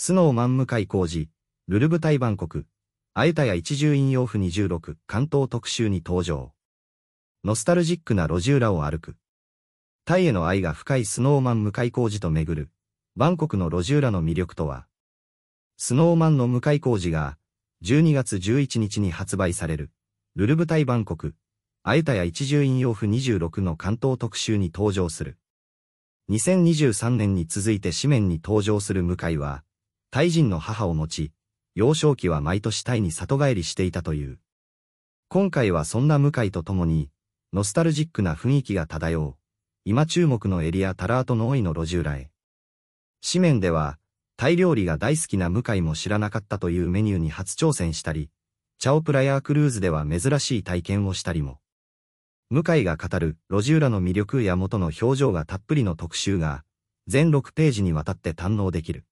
スノーマン向井工事、ルルブタイ万国、あえたや一重引用符26関東特集に登場。ノスタルジックな路地裏を歩く。タイへの愛が深いスノーマン向井工事と巡る、バンコクの路地裏の魅力とは、スノーマンの向井工事が、12月11日に発売される、ルルブタバンコク、あえたや一重引用符26の関東特集に登場する。2023年に続いて紙面に登場する向井は、タイ人の母を持ち、幼少期は毎年タイに里帰りしていたという。今回はそんな向井と共に、ノスタルジックな雰囲気が漂う、今注目のエリアタラートの多いの路地裏へ。紙面では、タイ料理が大好きな向井も知らなかったというメニューに初挑戦したり、チャオプラヤークルーズでは珍しい体験をしたりも。向井が語る路地裏の魅力や元の表情がたっぷりの特集が、全6ページにわたって堪能できる。